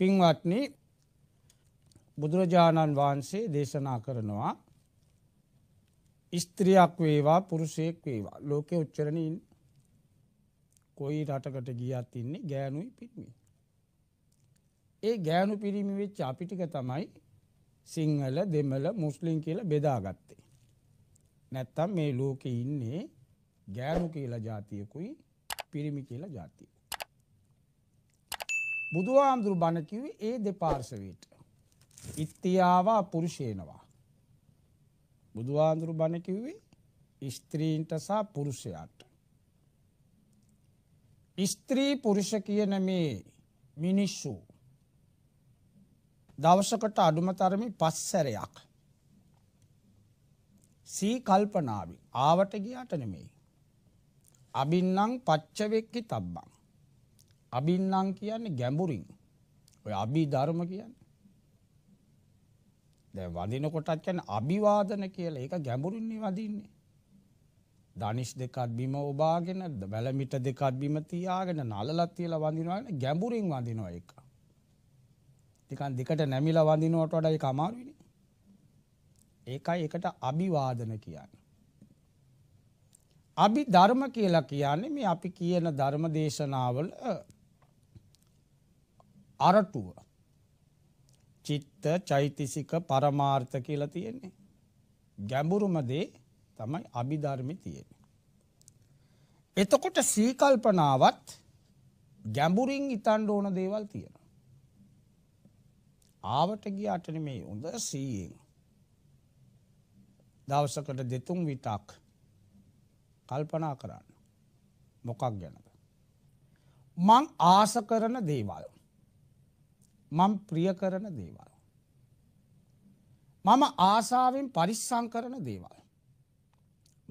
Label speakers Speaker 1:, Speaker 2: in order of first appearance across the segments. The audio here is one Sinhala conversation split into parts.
Speaker 1: පින්වත්නි බුදුරජාණන් වහන්සේ දේශනා කරනවා ස්ත්‍රියක් වේවා පුරුෂයෙක් වේවා ලෝකෙ උච්චරණින් කොයි රටකට ගියත් ඉන්නේ ගෑනුයි පිරිමි. ඒ ගෑනු පිරිමි වෙච්ච අපි ටික තමයි සිංහල දෙමළ මුස්ලිම් කියලා බෙදාගත්තේ. නැත්තම් මේ ලෝකෙ ඉන්නේ ගෑනු කියලා જાතියකුයි පිරිමි කියලා જાතියකුයි. බුදුහාමුදුරු බණ කිව්වේ ඒ දෙපාර්ශවයට. ඉත්තියාවා පුරුෂේනවා. බුදුහාමුදුරු බණ කිව්වේ ස්ත්‍රීන්ට සහ පුරුෂයාට. ස්ත්‍රී පුරුෂ කියන මේ මිනිස්සු දවසකට අඩුම තරමේ පස්සරයක් සී කල්පනාවි ආවට ගියාට නෙමෙයි අබින්නම් පච්චවෙක්කි තබ්බන් අබින්නං කියන්නේ ගැඹුරින්. ඔය අභි ධර්ම කියන්නේ. දැන් වදිනකොටත් කියන්නේ අභිවාදන කියලා. ඒක ගැඹුරින්නේ වදින්නේ. ධනිෂ් දෙකක් බිම ඔබාගෙන බැලමිට දෙකක් බිම තියාගෙන නලලක් තියලා වඳිනවනේ ගැඹුරින් වඳිනවා ඒක. නිකන් දෙකට නැමිලා වඳිනවට වඩා ඒක අමාරුයිනේ. ඒකයි ඒකට අභිවාදන කියන්නේ. අභි ධර්ම කියලා කියන්නේ මේ අපි කියන ධර්ම දේශනාවල අරටුව චිත්ත චෛතසික පරමාර්ථ කියලා තියෙන්නේ. ගැඹුරුම දේ තමයි අභිධර්මය තියෙන්නේ. එතකොට සීකල්පනාවත් ගැඹුරින් ඉතන්ඩ ඕන දේවල් තියෙනවා. ආවට ගිය අටන මේ හොඳ සීයෙන්. දවසකට දෙතුන් විටක් කල්පනා කරන්න. මොකක් ගැනද. මං ආස කරන දේවල්. මං ප්‍රිය කරන දේවල්. මම ආසාාවෙන් පරිස්සං කරන දේවල්.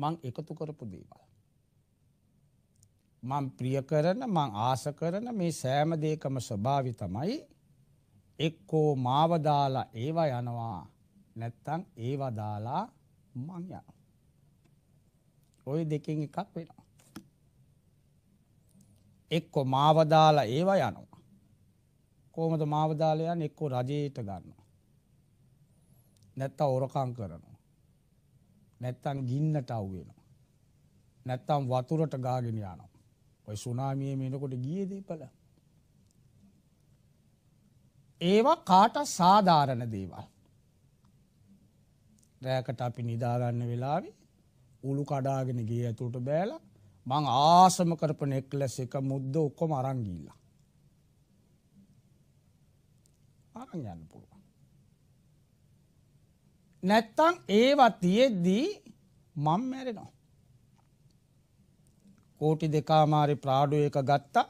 Speaker 1: මං එකතු කරපු දේවල්. මං ප්‍රිය කරන මං ආස කරන මේ සෑමදේකම ස්වභාවි තමයි එක්කෝ මාවදාලා ඒවා යනවා නැත්තං ඒවදාලා මං යන. ඔය දෙකින් එකක් වෙනවා. එක්කො මාවදාලා ඒවා යනවා. කොහොමද මාව දාලා යන්නේ එක්කෝ රජයට ගන්නවා. නැත්තම් හොරකම් කරනවා. නැත්තම් ගින්නට අවු වෙනවා. නැත්තම් වතුරට ගාගෙන යනවා. ඔය සුනාමියේ මේනකොට ගියේ දේපල. ඒවා කාට සාධාරණ දේවල්. රෑකට අපි නිදාගන්න වෙලාවේ උළු කඩාගෙන ගිය ඇතුළට බෑලා මං ආසම කරප නෙක්ලස් එක මුද්ද ඔක්කොම අරන් ගිහිල්ලා. අරන් යන්න පුළුවන්. නැත්තං ඒවා තියෙද්දී මං මැරෙනවා. කෝටි දෙකාමාරි ප්‍රාඩුව එක ගත්තා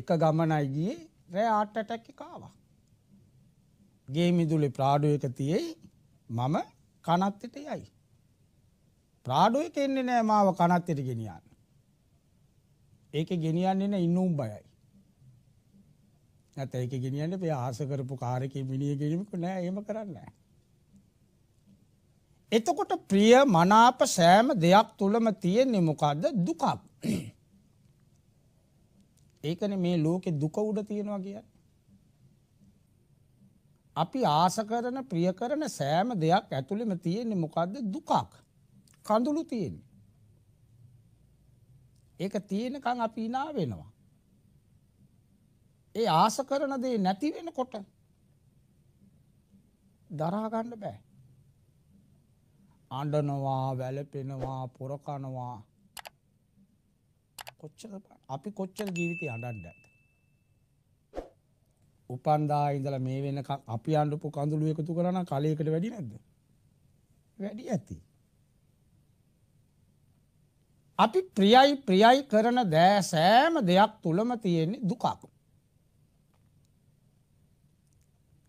Speaker 1: එක ගමනයි ගියේ රෑ ආටටැක්ක කාවා. ගේ මිදුලි ප්‍රාඩුව එක තියෙයි මම කනත්තට යයි. ප්‍රාඩුව එක එන්නේ නෑ මාව කනත්තට ගෙනියන්න. ඒක ගෙනියන්නේ ඉන්නුම් බයයි. නැත්නම් ඒක ගෙනියන්නේ මේ ආස කරපු කාර් එකේ මිනිය ගෙනියමුකෝ නෑ එහෙම කරන්නේ එතකොට ප්‍රිය මනාප සෑම දෙයක් තුලම තියෙන්නේ මොකද්ද දුකක්. ඒකනේ මේ ලෝකේ දුක උඩ තියෙනවා කියන්නේ. අපි ආස කරන ප්‍රිය කරන සෑම දෙයක් ඇතුළෙම තියෙන්නේ මොකද්ද දුකක් කඳුළු තියෙන්නේ ඒක තියෙනකන් අපි ඉනා වෙනවා ඒ ආස කරන දේ නැති වෙනකොට දරා ගන්න බෑ. අඬනවා, වැළපෙනවා, පොරකනවා. කොච්චර අපි කොච්චර ජීවිතේ අඬන්නද? උපන්දා ඉඳලා මේ වෙනකන් අපි අඬපු කඳුළු එකතු කරා නම් කලයකට වැඩි නැද්ද? වැඩි ඇති. අපි ප්‍රියයි ප්‍රියයි කරන දෑ සෑම දෙයක් තුලම තියෙන දුකක්.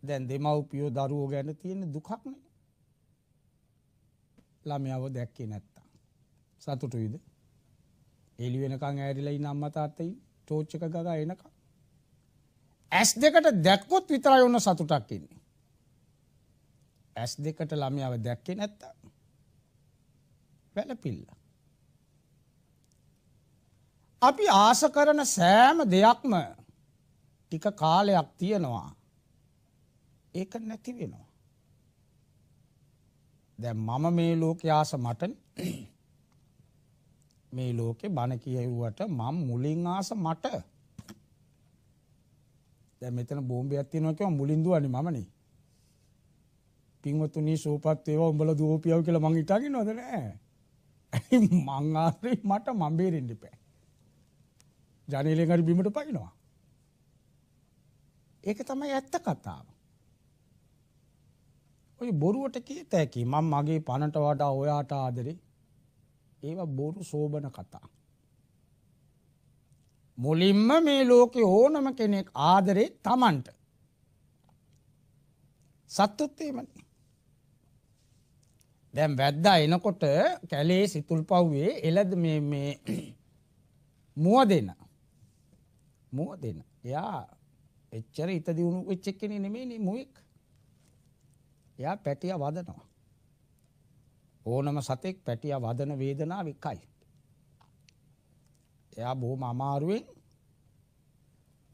Speaker 1: දැන් දෙමව්පියෝ දරුවෝ ගැන තියෙන දුකක්නේ. ළමයාව දැක්කේ නැත්තම්. සතුටුයිද? එළි වෙනකන් ඇරිලා ඉන්න අම්මා තාත්තයි ටෝච් එක ගගා එනකන්. ඇස් දෙකට දැක්කොත් විතරයි ඔන්න සතුටක් ඉන්නේ. ඇස් දෙකට ළමයාව දැක්කේ නැත්තම්. වැළපිල්ල. අපි ආස කරන සෑම දෙයක්ම ටික කාලයක් තියෙනවා ඒක නැති වෙනවා. දැන් මම මේ ලෝකේ ආස මට මේ ලෝකේ බණ කියෙව්වට මම මුලින් ආස මට දැන් මෙතන බෝම්බයක් තියෙනවා කියව මුලින් දුවන්නේ මමනේ. පින්වතුනි සූපත් වේවා උඹලා දුවපියව කියලා මං හිතාගෙනවද නෑ. මං ආසයි මට මම බේරෙන්න ඉපෑ. ජනේලෙන් හරි බිමට පයින්නවා. ඒක තමයි ඇත්ත කතාව. ඔය බොරුවට කීත හැකි මං මගේ පණට වඩා ඔයාට ආදරේ ඒව බොරු සෝබන කතා. මුලින්ම මේ ලෝකෙ ඕනම කෙනෙක් ආදරේ තමන්ට සත්තුත්තේමන දැම් වැද්දා එනකොට කැලේ සිතුල් පව්වේ එලද මුව දෙන්න මුව දෙන්න එයා එච්චර ඉත දියුණු වෙච්චක්කෙන නෙමේ නෙමුවෙක් එයා පැටියා වදනවා. ඕනම සතෙක් පැටියා වදන වේදනාව එකයි. එයා බොහොම අමාරුවෙන්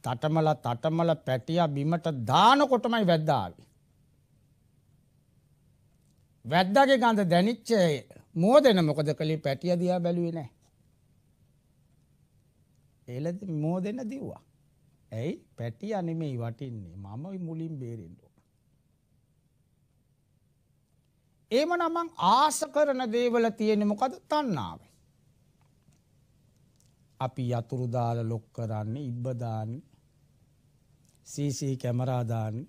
Speaker 1: තටමල තටමල පැටියා බිමට දානකොටමයි වැද්දාවේ. වැද්දාගේ ගඳ දැනිච්ච මෝදෙන මොකද කළේ පැටිය දිහා බැලුවේ නැහැ. එළද මෝදෙන දිව්වා. ඇයි පැටියා නෙමෙයි වටින්නේ මම මුලින් බේරෙන්න. ඒම නමං ආස කරන දේවල තියෙන මොකද තන්නාව. අපි යතුරුදාල ලොක් කරන්නේ ඉබ්බදානි සීසී කැමරාදානි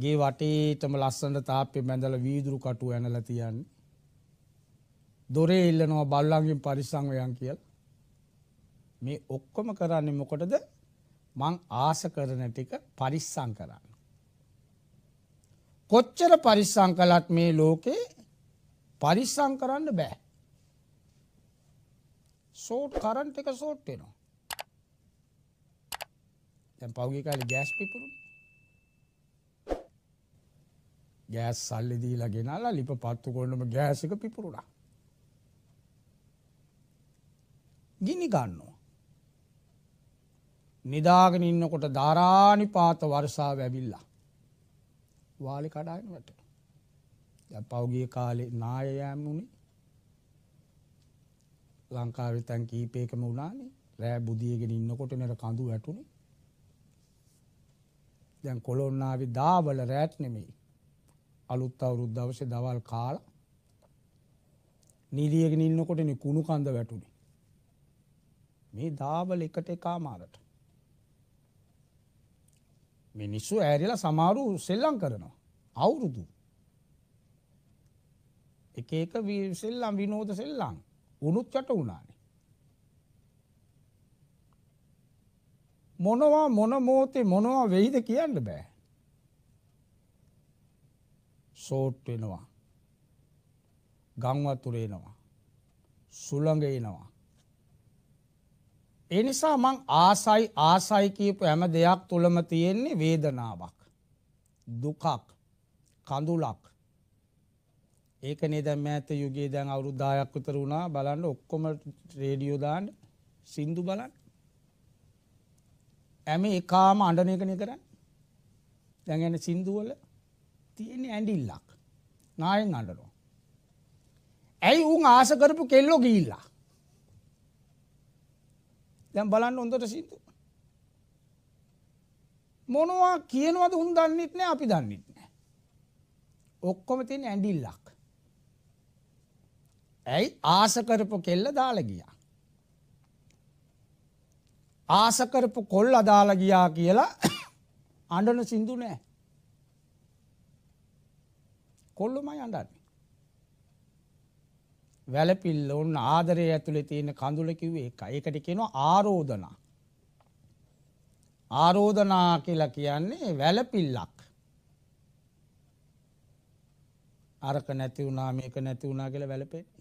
Speaker 1: ගේ වටේටම ලස්සට තාපේ බැඳල වීදුරු කටු ඇනල තියන්නේ. දොරේ ඉල්ලනවා බල්ලන්ගෙන් පරිසංවයන් කියල මේ ඔක්කොම කරන්නේ මොකටද මං ආස කරන ටික පරිස්සං කරන්න. කොච්චර පරිස්සං කලත් මේ ලෝකේ පරිස්සං කරන්න බෑ. සෝට් කරන්ට එක සෝට් වෙනවා. දැන් පෞගේ කාලේ ගෑස් පිපුරුන. ගෑස් සල්ලි දීලා ගෙනල්ලා ලිප පත්තු කොන්නම ගෑස් එක පිපුරුණා. ගිනි ගන්නවා. නිදාගෙන ඉන්නකොට ධාරානිපාත වර්ෂාව ඇවිල්ලා වාලි කඩාගෙන වැටෙනවා. දැන් පෞගිය කාලේ නාය යෑම උනේ ලංකාවේ තැන් කීපයකම වුණානේ. රෑ බුදියගෙන ඉන්නකොට නේද කඳු වැටුනේ. දැන් කොළොන්නාවේ දාවල රැත් නෙමෙයි. අලුත් අවුරුද්ද දවසේ දවල් කාලා නිදියගෙන ඉන්නකොටනේ කුණු කඳ වැටුනේ. මේ දාවල එකට එකමාරට මිනිස්සු ඇරිලා සමාරු සෙල්ලම් කරනවා. අවුරුදු. එක එක සෙල්ලම් විනෝද සෙල්ලම් උනුත් චට වුණානේ. මොනවා මොන මොහොතේ මොනවා වෙයිද කියන්න බෑ. සෝට් වෙනවා. ගම් වතුර එනවා. සුළඟ එනවා. ඒ නිසා මං ආසයි ආසයි කියපු හැම දෙයක් තුළම තියෙන්නේ වේදනාවක් දුකක් කඳුලක් ඒකනේ දැන් මෑත යුගයේ දැන් අවුරුදු 10ක් විතර වුණා බලන්න ඔක්කොම රේඩියෝ දාන්න සින්දු බලන්න හැම එකාම අඬන එකනේ කරන්නේ දැන් යන සින්දු වල තියෙන ඇඬිල්ලක් නායෙන් අඬනවා ඇයි උන් ආස කරපු කෙල්ලෝ ගිහිල්ලා දැම් බලන්න හොඳට සිදු. මොනවා කියනවද උන් දන්නෙත් නෑ අපි දන්නෙත් නෑ. ඔක්කොම තියෙන ඇඩිල්ලක්. ඇයි ආසකරපු කෙල්ල දාලගියා. ආසකරපු කොල් අදාලගියා කියලා අඩන සිින්දු නෑ. කොල්ලුමයි අඩන්නේ. වැලපිල්ල ඔන්න ආදරය ඇතුළේ තියෙන කඳුල කිව්වේ එක ඒකට කියනවා ආරෝධනා. ආරෝධනා කියලා කියන්නේ වැලපිල්ලක්. අරක නැති වුණා මේක නැති වුණා කියලා වැළපෙන්නේ.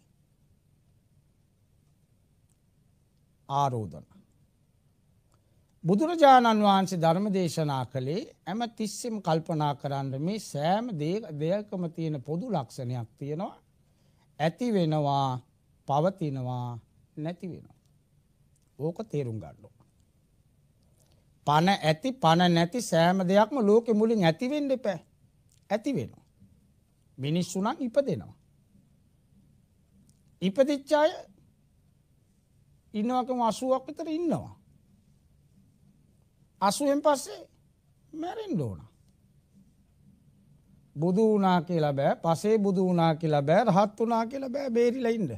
Speaker 1: ආරෝධන. බුදුරජාණන් වහන්සේ ධර්ම දේශනා කළේ ඇම තිස්සෙම කල්පනා කරන්න මේ සෑම දෙයකම තියෙන පොදු ලක්ෂණයක් තියෙනවා ඇති වෙනවා පවතිනවා නැති වෙනවා. ඕක තේරුම් ගන්න. පණ ඇති පණ නැති සෑම දෙයක්ම ලෝකෙ මුලින් ඇතිවෙන්න එපෑ. ඇති වෙනවා. මිනිස්සුනම් ඉපදෙනවා. ඉපදිච්චාය ඉන්නවකම අසුවක් විතර ඉන්නවා. අසුවෙන් පස්සේ මැරෙන් ඕන. බුදු වුණා කියලා බෑ පසේ බුදු වුණා කියලා බෑ රහත් වුණා කියලා බෑ බේරිලා ඉන්න.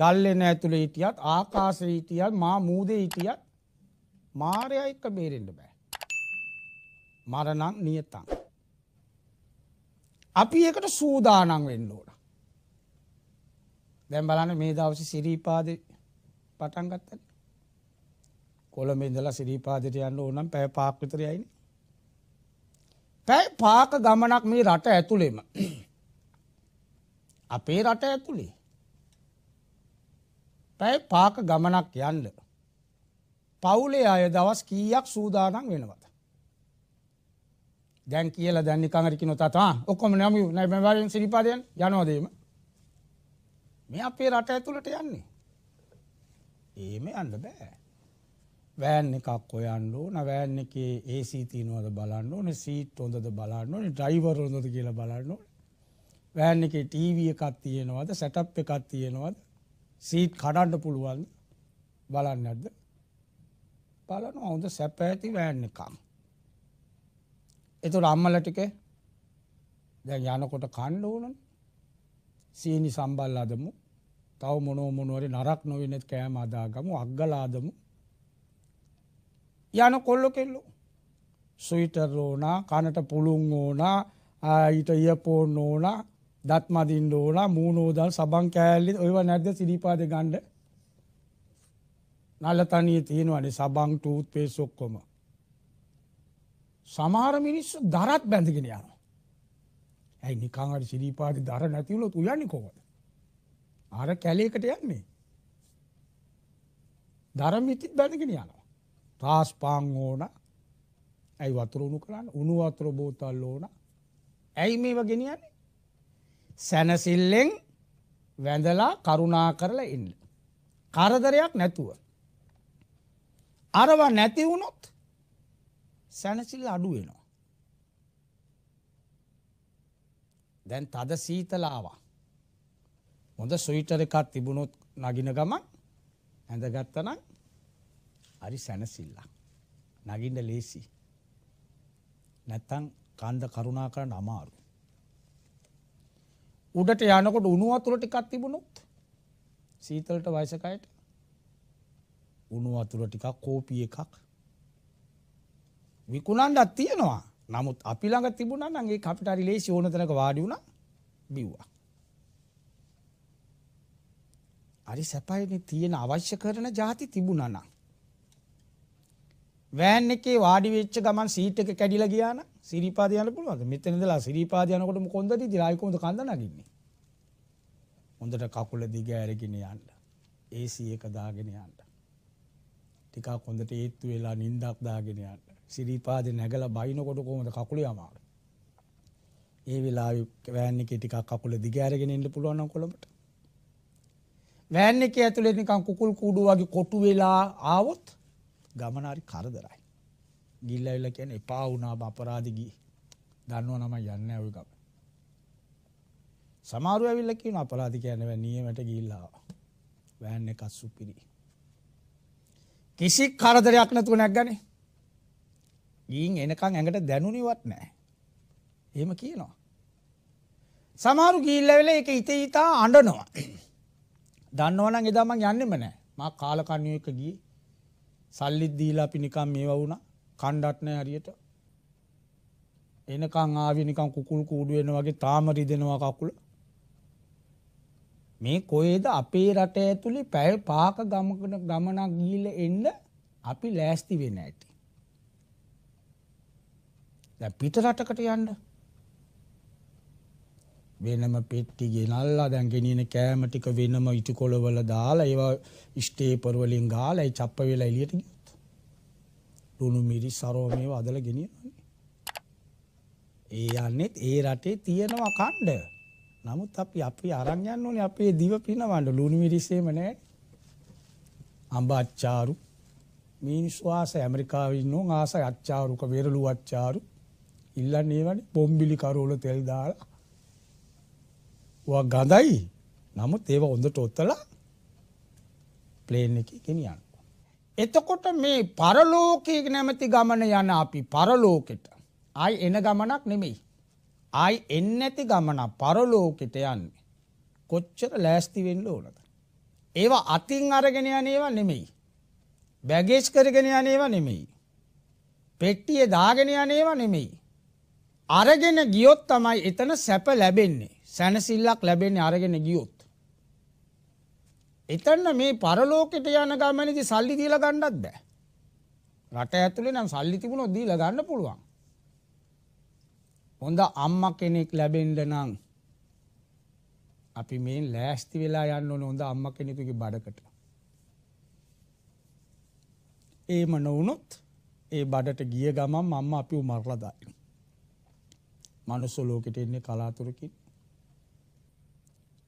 Speaker 1: ගල්ලෙන ඇතුලේ හිටියත් ආකාශේ හිටියත් මා මූදේ හිටියත් මායя එක්ක බේරෙන්න බෑ. මරණං නියතං. අපි ඒකට සූදානම් වෙන්න ඕන. දැන් බලන්න මේ දවසේ සිරිපාදේ පටන් ගත්තනේ. කොළඹ ඉඳලා සිරිපාදේට යන්න ඕන නම් පැය පහක් විතර යයිනේ. පැයි පාක ගමනක් මේ රට ඇතුළෙම අපේ රට ඇතුළේ පැයි පාක ගමනක් යන්න පවුලේ අය දවස් කීයක් සූදානම් වෙනවද දැන් කියලා දැන්නේ කංගරිකි නොතතා ඔක්කොම නම නැබවරෙන් සිරිපාදයන් යනවාදීම මේ අපේ රට ඇතුළට යන්නේ ඒම යන්න බෑ වෑන් එකක් ඔොයන්න ඕන වෑන් එක ඒසි තියනවද බලන්න ඕන සීට් හොඳද බලන්න ඕන ඩයිවර් හොඳද කියලා බලන්න ඕන වෑන් එක ටීව එකත් තියෙනවද සැටප් එකත් තියෙනවද සීට් කඩන්ඩ පුළුවන් බලන්න ඇද බලන හොඳ සැප ඇති වෑන් එකම් එතුට අම්මල ටික දැන් යනකොට කණ්ඩ ඕනන සීනි සම්බල් අදමු තව මොනෝ මොනුවරි නරක් නොවිනෙත් කෑම අදාගමු අක්ගලාදමු යන කොල්ලො කෙල්ලෝ. සුවිටර් ඕන කණට පුළුන් ඕන ඊට ඉයපෝන් ඕන දත්මදින් ඕන මූනෝදල් සබන් කෑල්ලි ඔයව නැද්ද සිරිපාද ගණ්ඩ නලතනී තියෙනවනේ සබං ටූත් පේසොක්කොම. සමහර මිනිස් දරත් බැඳගෙන යනවා. ඇයි නිකාහට සිරිපාති දර නැතිවලොත් උයන්නි කොවද. අර කැලේකට යන්නේ. දරමිතිත් බැඳගෙන යනවා. ත්‍රාස්පාං ඕන ඇයි වතුරුණු කරන්න උනු වතුර බෝතල් ඕන ඇයි මේව ගෙනියන්නේ සැනසිල්ලෙන් වැඳලා කරුණා කරලා ඉන්න. කරදරයක් නැතුව. අරවා නැති වුණොත් සැනසිල්ල අඩුවෙනවා. දැන් තද සීතලාවා. හොඳ සුවිටර එකක් තිබුණොත් නගින ගමන් ඇඳගත්තනම් අරි සැනසිල්ලා. නගින්ඩ ලේසි. නැත්තං කන්ද කරුණා කරන අමාරු. උඩට යනකොට උනුවතුර ටිකක් තිබුණොත් සීතලට වයසකයට උනුවතුර ටිකක් කෝපිය එකක් විකුණන්ඩත් තියෙනවා නමුත් අපි ළඟ තිබුණා නම් ඒ අපිට හරි ලේසි ඕන තැනක වාඩි වුණා බිව්වා. හරි සැපයිනේ තියෙන අවශ්‍ය කරන ಜಾති තිබුණා නම් වෑන් එකේ වාඩි වෙච්ච ගමන් සීට් එක කැඩිලා ගියා නම් සිරිපාද යන්න පුළුවන්ද? මෙතන ඉඳලා සිරිපාද යනකොටම කොන්දට ඉදිරියයි කොහොමද කන්ද නගින්නේ? හොඳට කකුල දිග ඇරගෙන යන්න. AC එක දාගෙන යන්න. ටිකක් හොඳට ඒත්තු වෙලා නිින්දක් දාගෙන යන්න. සිරිපාද නැගලා බයිනකොට කොහොමද කකුල යමාරු? ඒ වෙලාවේ වෑන් එකේ ටිකක් කකුල දිග ඇරගෙන ඉන්න පුළුවන් නම් කොළඹට. වෑන් එකේ ඇතුලේ නිකන් කුකුල් කූඩු වගේ කොටු වෙලා ආවොත් ගමන හරි කරදරයි. ගිහිල්ලා ඇවිල්ලා කියන්නේ එපා වුණා අපරාධි ගිහී. දන්නව නම් යන්නේ නැහැ ওই ගමන. සමහරු ඇවිල්ලා කියන අපරාධි කියන්නේ නියමයට ගිහිල්ලා ආවා. වෑන් එකක් සුපිරි. කිසි කරදරයක් නැතුව නැග්ගනේ. ගින් එනකන් ඇඟට දැනුණිවත් නැහැ. එහෙම කියනවා. සමහරු ගිහිල්ලා වෙලා ඒක හිතේ හිතා අඬනවා. දන්නවනම් එදා මං යන්නෙම නැහැ. මා කාලකන්ණියෙක් ගියේ. සල්ලිත් දීලා අපි නිකම් මේව වුණා කණ්ඩත් නැහැ හරියට එනකන් ආවේ නිකන් කුකුල් කූඩු වෙන වගේ තාම රිදෙනවා කකුල මේ කොහෙද අපේ රට ඇතුලේ පැය පාක ගමකට ගමනක් ගිහිල්ලා එන්න අපි ලෑස්ති වෙන්නේ නැටි දැන් පිට රටකට යන්න වෙනම පෙට්ටි ගෙනල්ලා දැන් ගෙනියන කෑම ටික වෙනම ඉටිකොළවල දාලා ඒවා ස්ටේපර් වලින් ගාලා ඒ චප්ප වෙලා එළියට ගියොත් ලුණු මිරිස් සරව මේවා අදලා ගෙනියනවා ඒ යන්නේ ඒ රටේ තියෙනවා කණ්ඩ. නමුත් අපි අපි අරන් යන්න ඕනේ අපේ දිව පිනවන්න ලුණු මිරිසෙම නෑ. අඹ අච්චාරු මිනිස්සු ආසයි ඇමරිකාවේ ඉන්නෝ ආසයි අච්චාරුක වෙරළු අච්චාරු. ඉල්ලන්නේ ඒවනේ බොම්බිලි කරවල තෙල් දාලා වා ගඳයි නමුත් ඒව හොඳට ඔත්තලා ප්ලේන් එක ගෙනියන්න. එතකොට මේ පරලෝකයේ නැමැති ගමන යන අපි පරලෝකෙට ආයි එන ගමනක් නෙමෙයි. ආයි එන්නේ නැති ගමන පරලෝකෙට යන්නේ. කොච්චර ලෑස්ති වෙන්න ඕනද? ඒවා අතින් අරගෙන යන ඒවා නෙමෙයි. බැගේජ් කරගෙන යන ඒවා නෙමෙයි. පෙට්ටියේ දාගෙන යන ඒවා නෙමෙයි. අරගෙන ගියොත් තමයි එතන සැප ලැබෙන්නේ. සැනසිල්ලක් ලැබෙන්නේ අරගෙන ගියොත්. එතන්න මේ පරලෝකෙට යන ගමනදි සල්ලි දීලා ගන්නත් බෑ. රට ඇතුලේ නම් සල්ලි තිබුණොත් දීලා ගන්න පුළුවන්. හොඳ අම්මා කෙනෙක් ලැබෙන්න නම් අපි මේ ලෑස්ති වෙලා යන්න ඕනේ හොඳ අම්මා කෙනෙකුගේ බඩකට. ඒම නොවුනොත් ඒ බඩට ගිය ගමන් මම අපිව මරලා දානවා. මනුස්ස ලෝකෙට එන්නේ කලාතුරකින්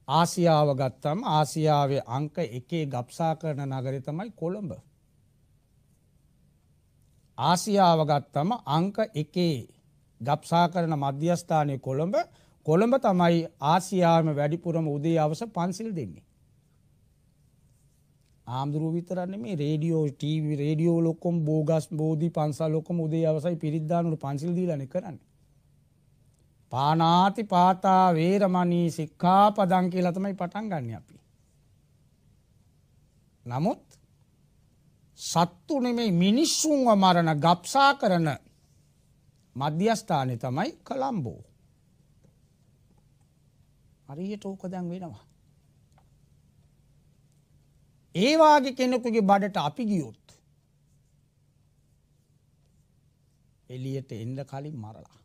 Speaker 1: ආසියාව ගත්තම් ආසියාවේ අංක එකේ ගප්සා කරන නගරි තමයි කොළඹ. ආසියාව ගත්තම අංක එකේ ගප්සා කරන මධ්‍යස්ථානය කොළඹ කොළඹ තමයි ආසියාම වැඩිපුරම උදේ අවස පන්සිල් දෙන්නේ. ආමුදුරුව විතරන්න මේ රේඩියෝ ටීවි රේඩියෝ ලොකොම් බෝගස් බෝධි පන්සල් ලොකම උදේ අවසයි පිරිද්ධානුට පන්සිල් දීලන කරන්නේ. පානාති පාතා වේරමණී සික්ඛාපදං කියලා තමයි පටන් ගන්න අපි. නමුත් සත්තු නෙමෙයි මිනිස්සුන්ව මරණ ගබ්සා කරන මධ්‍යස්ථානේ තමයි කොළඹෝ. හරියට ඕක දැන් වෙනවා. ඒ වාගේ කෙනෙකුගේ බඩට අපි ගියොත් එළියට එන්න කලින් මරලා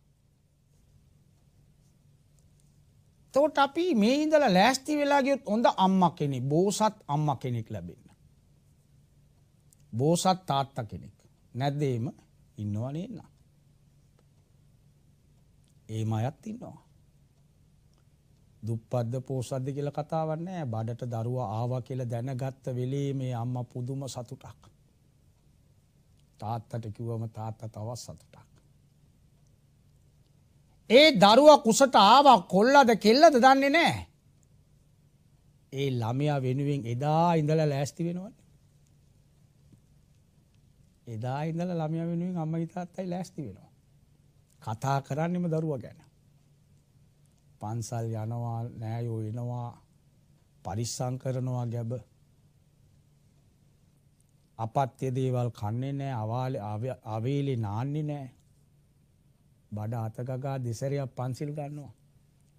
Speaker 1: එතකොට අපි මේ ඉඳලා ලෑස්ති වෙලා ගියොත් හොඳ අම්මා කෙනෙක්, බෝසත් අම්මා කෙනෙක් ලැබෙන්න. බෝසත් තාත්තා කෙනෙක්. නැද්ද එහෙම? ඉන්නවා නේද? එහෙම අයත් ඉන්නවා. දුප්පත්ද පෝසත්ද කියලා කතාවක් නැහැ. බඩට දරුවා ආවා කියලා දැනගත්ත වෙලේ මේ අම්මා පුදුම සතුටක්. තාත්තට කිව්වම තාත්තා තවත් සතුටක්. ඒ දරුවා කුසට ආවක් කොල්ලද කෙල්ලද දන්නේ නෑ. ඒ ළමයා වෙනුවෙන් එදා ඉඳල ලෑස්ති වෙනවන. එදා ඉඳල ළමය වෙනුවෙන් අම්ම ඉතාත්තයි ලෑස්ති වෙනවා. කතා කරන්නෙම දරුව ගැන. පන්සල් යනවා නෑයෝ එනවා පරිස්සං කරනවා ගැබ අපත්්‍ය දේවල් කන්නේ නෑ අවාල අවේලි නාන්නේ නෑ බඩ අතකකා දෙසරයක් පන්සිල් ගන්නවා.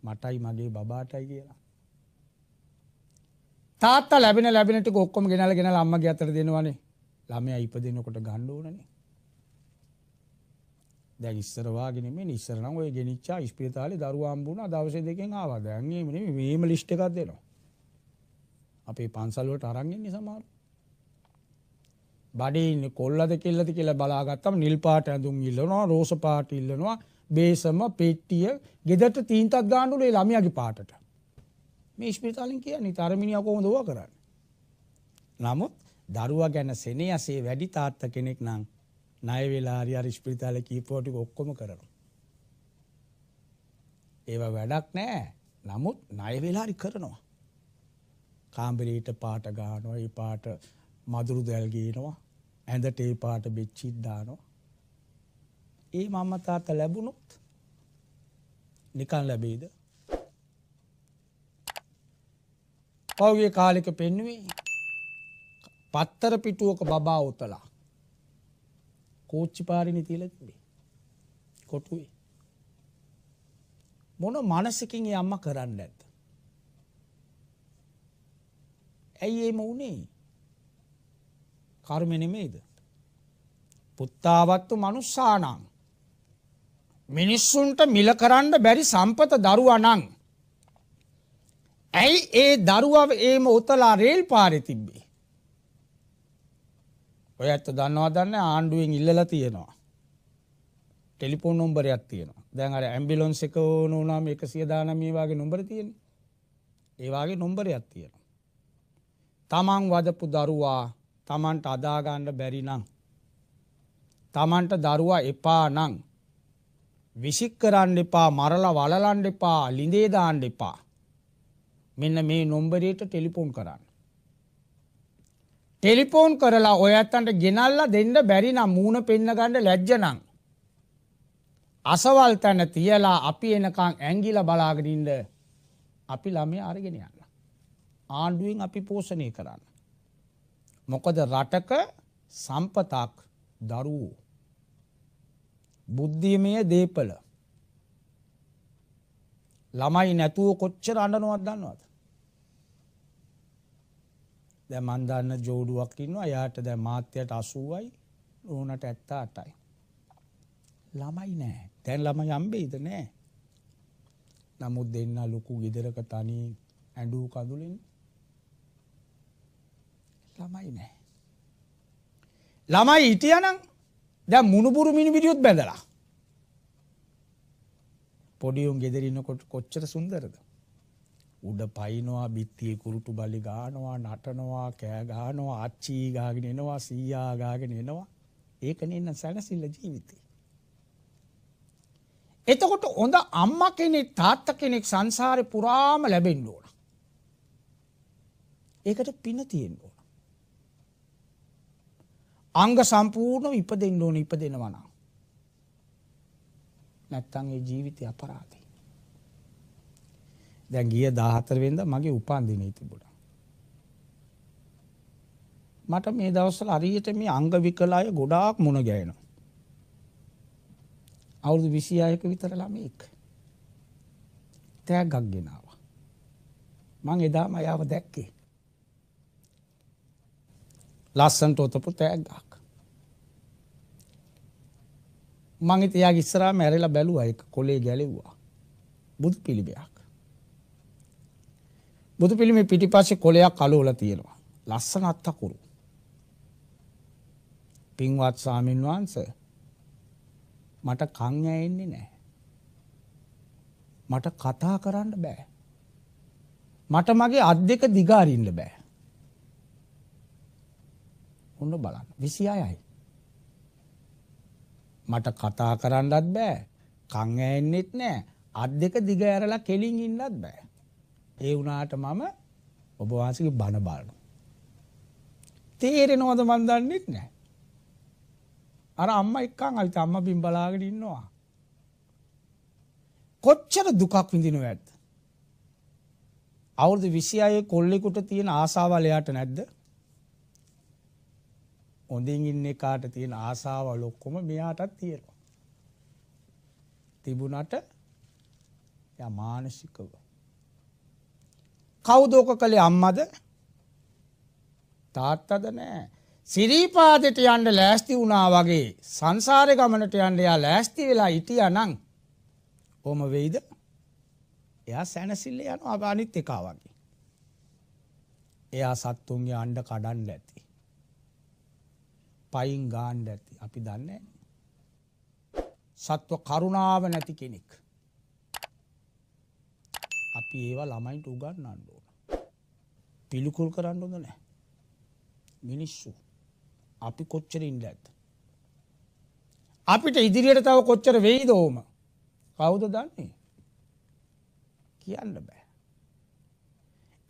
Speaker 1: මටයි මගේ බබාටයි කියලා. තාත්ත ලැබෙන ලැබෙනට කොක්කොම ගෙනල ගෙන අම්මගේ අතර දෙනවනේ ළමය ඉප දෙනකොට ගණ්ඩෝනන දැ ඉස්සරවාගෙන මේ නිස්සරන ඔය ගෙනනිච්චා ස්පිතාලි දරුවම්බුණ දවස දෙකෙන් ආවා දැන්ගේ මේ මේම ලිෂ්ටකක් දෙනවා අපේ පන්සල්ුවට අරන්ගෙන් නිසමාරු බඩේ කොල්ලද කෙල්ලද කියලා බලාගත්තම නිල් පාට ඇඳුම් ඉල්ලනවා රෝස පාට ඉල්ලනවා බේසම පෙට්ටිය ගෙදරට තීන්තක් ගන්නලු ඒ ළමයාගේ පාටට මේ ස්පිරිතාලෙන් කියන්නේ තරමිනියා කොහොමද ඕවා කරන්නේ නමුත් දරුවා ගැන සෙනෙහසේ වැඩි තාත්තා කෙනෙක් නම් ණය වෙලා හරි හරි ස්පිරිතාලේ කීපෝ ටික ඔක්කොම කරනවා ඒව වැඩක් නෑ නමුත් ණය වෙලා හරි කරනවා කාම්බරේට පාට ගන්නවා ඒ පාට මදුරු දැල් ගේනවා ඇඳට ඒ පාට බෙච්චිත් දානවා. ඒ මම්ම තාත්ත ලැබුණොත් නිකන් ලැබේද. පවගේ කාලෙක පෙන්නුවේ පත්තර පිටුවක බබා ඔතලා කෝච්චි පාරිණි තිීලතිබේ කොටුවේ මොන මනසකින් යම්ම කරන්න ඇත ඇයි ඒම වනේ කර්ම නෙමෙයිද. පුත්තාවත්තු මනුස්සානං. මිනිස්සුන්ට මිල කරන්න බැරි සම්පත දරුවනං. ඇයි ඒ දරුවව ඒම උතලා රේල් පාරි තිබ්බේ. ඔය ඇත්ත දන්නවා දන්න ආණ්ඩුවෙන් ඉල්ලල තියෙනවා. ටෙලිපොන් නොම්බරයක් තියෙනවා දැන් අර ඇම්බිලොන්ස් එක ඕනුනාම එක සියදානමී වගේ නොම්බර තියෙන ඒවාගේ නොම්බරයක් තියෙනවා තමන් වදපු දරුවා තමන්ට අදාගණ්ඩ බැරිනං. තමන්ට දරුවා එපා නං. විසික් කරන්න එපා මරල වලලන්ඩ එපා ලිඳේදාන්ඩ එපා. මෙන්න මේ නොම්බරයට ටෙලිපෝන් කරන්න. ටෙලිපෝන් කරලා ඔය ඇත්තන්ට ගෙනල්ල දෙන්න බැරි නම් මූුණ පෙන්න්නගණඩ ලැජ්ජනං. අසවල් තැන තියලා අපි එනකං ඇංගිල බලාගරින්ඩ අපි ළමේ අරගෙන යන්න. ආණ්ඩුවෙන් අපි පෝෂණය කරන්න. මොකද රටක සම්පතක් දරුවෝ. බුද්ධිමය දේපල. ළමයි නැතුව කොච්චර අඩනුවත් දන්නවද. දැ මන්දන්න ජෝඩුවක් ඉන්නවා යායට දැ මාත්‍යයට අසුවයි ඕනට ඇත්තා අටයි. ළමයි නෑ තැන් ළම යම්බෙයිද නෑ. නමුත් දෙන්න ලොකු ගෙදරක තනී ඇඩූ කඳුලින් ළමයි නෑ. ළමයි හිටියනම් දැ මුණපුරු මිනිිපිටියුත් බැඳලා. පොඩියුන් ගෙදරන්නකොට කොච්චර සුන්දරද. උඩ පයිනවා බිත්තිය කුරුටු බලි ගානවා නටනවා කෑගානවා අච්චී ගාගෙන එනවා සීයාගාගෙන එනවා ඒකන එන්න සැනසිල්ල ජීවිතේ. එතකොට හොඳ අම්ම කෙනෙක් තාත්ත කෙනෙක් සංසාරය පුරාම ලැබෙන්ඩ ඕන. ඒකට පින තියෙන්ඩ ඕන. අංග සම්පූර්ණව ඉපදෙන්න ඕන ඉපදෙනවා නම් නැත්තම් ඒ ජීවිතය අපරාධයි. දැන් ගිය 14 වෙනිදා මගේ උපන්දිනේ තිබුණා. මට මේ දවස්වල හරියට මේ අංග විකලාය ගොඩාක් මුණ ගැහෙනවා. අවුරුදු 26ක විතර ළමෙක්. තෑග්ගක් ගෙනාවා. මං එදාම යාව දැක්කේ. ලස්සන්ට උතපු තෑග්ගක්. මං ඉතින් එයාගේ ඉස්සරහාම ඇරලා බැලුවා ඒක කොලේ ගැලෙව්වා. බුදු පිළිමයක්. බුදු පිළිමේ පිටිපස්සේ කොලයක් අලෝලා තියෙනවා. ලස්සන අත්තකුරු. පින්වත් ස්වාමීන් වහන්සේ මට කන් ඇෙන්නේ නැහැ. මට කතා කරන්න බෑ. මට මගේ අත් දෙක දිගාරින්න බෑ. ඔන්න බලන්න 26යි. මට කතා කරන්නත් බෑ කං ඇහෙන්නෙත් නෑ අත් දෙක දිග ඇරලා කෙලින් ඉන්නත් බෑ ඒ වුණාට මම ඔබ වහන්සේගේ බණ බලනවා තේරෙනවද මන් දන්නෙත් නෑ අර අම්මා එක්කන් අනිත් අම්මා බිම් බලාගෙන ඉන්නවා කොච්චර දුකක් විඳිනවද අවුරුදු 26 කොල්ලෙකුට තියෙන ආසාවල් එයාට නැද්ද හොඳින් ඉන්න එකාට තියෙන ආසාවල් ඔක්කොම මෙයාටත් තියෙනවා. තිබුණට යා මානසිකව. කවුදෝක කළේ අම්මද තාත්තද නෑ සිරීපාදෙට යන්ඩ ලෑස්ති වුණා වගේ සංසාරය ගමනට යන්ඩ යා ලෑස්ති වෙලා ඉටිය නං ඕම වෙයිද එයා සැනසිල්ල යන අගානිත් එකා වගේ එයා සත්තුන්ගේ අන්ඩ කඩන්න ඇති පයින් ගාණ්ඩ ඇති අපි දන්නේ සත්ව කරුණාව නැති කෙනෙක් අපි ඒවා ළමයින්ට උගන්න අන්ඩුවන පිළිකුල් කරන්න හොඳ නෑ මිනිස්සු අපි කොච්චර ඉන්ඩ ඇත්ත අපිට ඉදිරියට තව කොච්චර වෙයි දෝම කවුද දන්නේ කියන්න බෑ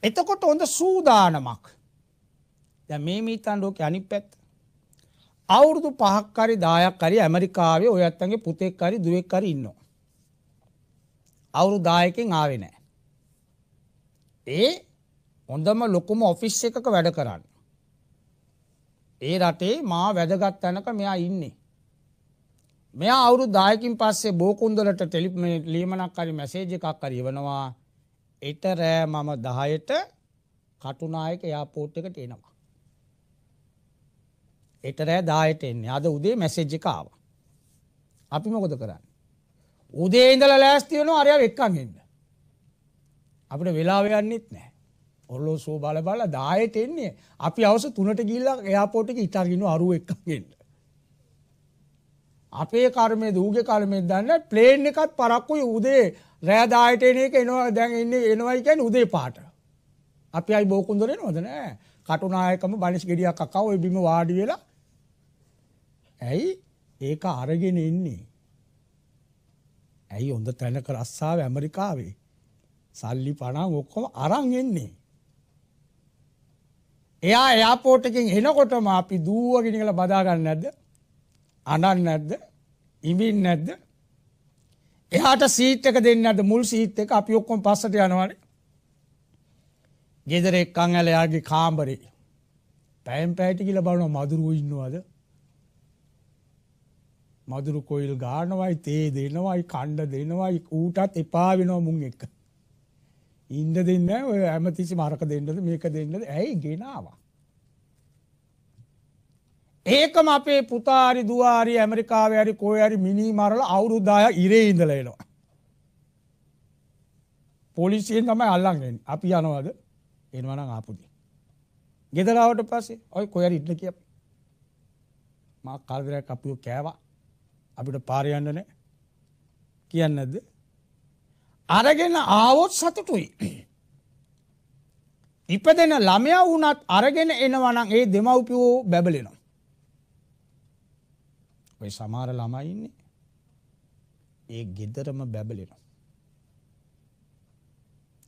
Speaker 1: එතකොට හොඳ සූදානමක් දැ මේ මීතන් ඩෝක අනි පැත්ත අවුරුදු පහක්කරි දායක්කරි ඇමරිකාවේ ඔය ඇත්තන්ගේ පුතෙක්කරි දුවෙක්කර ඉන්න. අවුරු දායකෙන් ආවෙ නෑ. ඒ හොඳම ලොකුම ඔෆිස් එකක වැඩ කරන්න. ඒ රටේ මා වැදගත් තැනක මෙයා ඉන්නේ. මෙයා අවුරු දායකින් පස්සේ බෝකුන්දලට ටෙලිප ලීමනක් කරි මැසේජ එකක් කරයවනවා එට රෑ මම දහයට කටුනායක යාපෝට් එකට එනවා. හෙට රෑ 10ට එන්නේ. අද උදේ මැසේජ් එක ආවා. අපි මොකද කරන්නේ? උදේ ඉඳලා ලෑස්ති වෙනවා අරයා එක්කන් එන්න. අපිට වෙලාව යන්නෙත් නැහැ. ඔරලෝසුව බල බල 10ට එන්නේ. අපි අවස 3ට ගිහිල්ලා එයාපෝට් එකේ ඉතාලිනු අරුව එක්කන් එන්න. අපේ කර්මය දූගේ කර්මය දන්න ප්ලේන් එකත් පරක්කුයි උදේ රෑ 10ට එන එක එනවා දැන් ඉන්නේ එනවයි කියන්නේ උදේ පාට. අපි අයි බෝකුන්දරේ නෝද නෑ කටුනායකම බනිස් ගෙඩියක් අක්කා ඔය බිම වාඩි වෙලා ඇයි ඒක අරගෙන එන්නේ. ඇයි හොඳ තැනක රස්සාාව ඇමරිකාවේ සල්ලි පනං ඔක්කොම අරං එන්නේ. එයා එයාපෝට්ටකින් එනකොටම අපි දුවගෙන කළ බදාගන්න නැද්ද අනන් නැද්ද ඉමින් නැද්ද එහාට සීට් එක දෙන්න ඇද මුල් සීට් එක අපි ඔක්කොම පස්සට යනවන ගෙදර එක්කං ඇල එයාගේ කාම්බරේ පැම් පැටි කියල බලන මදුරුව ඉන්නවාද මදුරු කොයිල් ගානවයි තේ දෙනවයි කණ්ඩ දෙනවයි ඌටත් එපා වෙනවා මුන් එක්ක. ඉන්ඩ දෙන්න ඔය ඇමතිසි මරක දෙන්නද මේක දෙන්නද ඇයි ගෙනවා. ඒකම අපේ පුතාරි දුවාරි ඇමරිකාව ඇරි කෝයරි මිනී මරල අවුරුදාය ඉරේ ඉඳලේනවා. පොලිසියෙන් තමයි අල්ලන්ගෙන් අපි යනවද එනවන ආපුද. ගෙදරාවට පස්සේ ඔයි කොයරි ඉන්න කිය මක් කල්දරයක් අපිෝ කෑවා අපිට පාරයන්නන කියන්න ඇද. අරගෙන ආවොත් සතුටුයි. ඉපදෙන ළමයා වුනත් අරගෙන එනවනම් ඒ දෙමව්පියෝ බැබලෙනවා. ඔය සමාර ළමයින්නේ ඒ ගෙදරම බැබලෙනවා.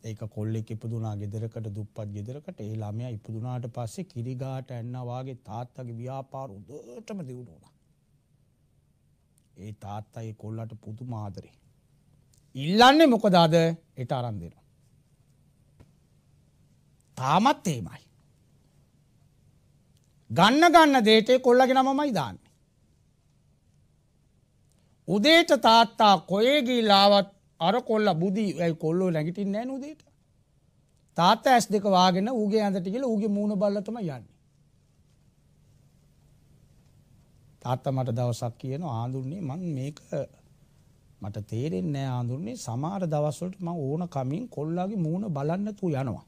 Speaker 1: ඒක කොල්ලෙක් ඉපදුනා ගෙදරකට දුප්පත් ගෙදරකට ඒ ළමයා ඉපදුනාට පස්සේ කිරිගාට ඇන්නවාගේ තාත්තගේ ව්‍යාපාර උදටම දියුණු වුණා. ඒ තාත්තයි කොල්ලට පුතු මාදරේ. ඉල්ලන්නේ මොකදාද එට අරන් දෙනවා. තාමත් ඒමයි. ගන්න ගන්න දේටේ කොල්ලගෙන මමයි දාන්න. උදේට තාත්තා කොයේගී ලාවත් අර කොල්ල බුදි ඇයි කොල්ලෝ ලැඟිටින් නෑ උදේට තාත්තා ඇස් දෙක වාගෙන ූගේ ඇඳටිකල ූගේ මූුණ බල්ලතම යන්නේ තාත්තමට දවසක් කියන ආඳුන්නේ මං මේක මට තේරෙන්නේ නැහැ ආඳුන්නේ සමහර දවස්වලට මම ඕන කමින් කොල්ලාගේ මූණ බලන්න තු යනවා.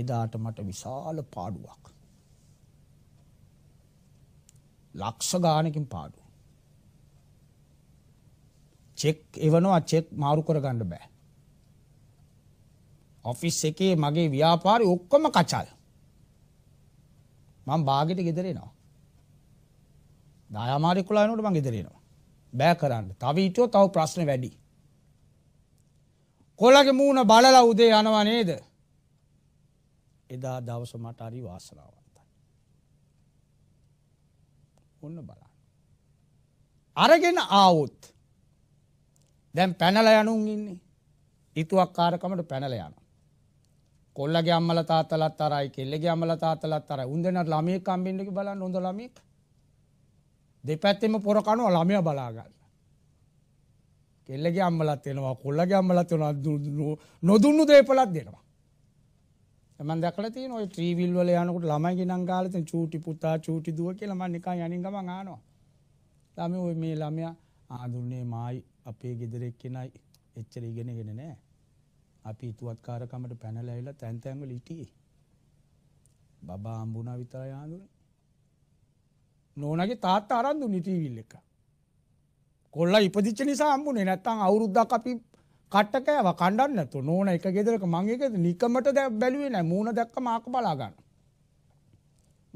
Speaker 1: එදාට මට විශාල පාඩුවක්. ලක්ෂ ගානකින් පාඩුව. චෙක් එවනවා චෙක් මාරු කරගන්න බෑ. ඔෆිස් එකේ මගේ ව්‍යාපාරි ඔක්කොම කචල්. මම බාගෙට ගෙදරෙනවා. දායාමාරිකුලානට මං ඉදිරෙනවා බෑ කරන්න තවීටෝ තව ප්‍රශ්න වැඩි කොලගේ මූුණ බලලා උදේ යනවා නේද එදා දවස මට අරි වාසනාවන්තයි ඔන්න බලන්න අරගෙන ආවුත් දැන් පැනල යනුන් ඉන්නේ ඉතුවක් කාරකමට පැනල යන කොල්ලගේ අම්මල තාතලත් අරයි කෙල්ලෙගේ අමල තාතලත් අර උන්දනට ළමය කම්බිඩි බල නොඳ ලමෙක් දෙපැත්තෙම පොර කනවා ළමයා බලා ගන්න. කෙල්ලගේ අම්මලත් වෙනවා කොල්ලගේ අම්මලත් වෙනවා නොදුන්නු දේපලත් දෙනවා. මම දැකලා තියෙනවා ඔය ට්‍රීවිල් වල යනකොට ළමයි ගිනම් ගාලා තියෙන චූටි පුතා චූටි දුව කියලා මම නිකන් යනින් ගමන් ආනවා. ළමයි ඔය මේ ළමයා ආදුන්නේ මායි අපේ ගෙදර එක්කෙනයි එච්චර ඉගෙනගෙන නෑ. අපි හිතුවත්කාරකමට පැනලා ඇවිල්ලා තැන් තැන් වල හිටියේ. බබා හම්බුණා විතරයි ආඳුනේ. නෝනගේ තාත් අරන්දු නිටීවිල් එක. කොල්ල ඉපදිච්ච නිසා අම්බුනේ නැත්තං අවුරුද්දක් අපි කට්ටකෑව කණ්ඩන්න ඇතු නෝන එක ගෙදරක මගේක නිකමට දැ බැලුවේ නෑ මූුණ දක්ක මාක බලාගන්න.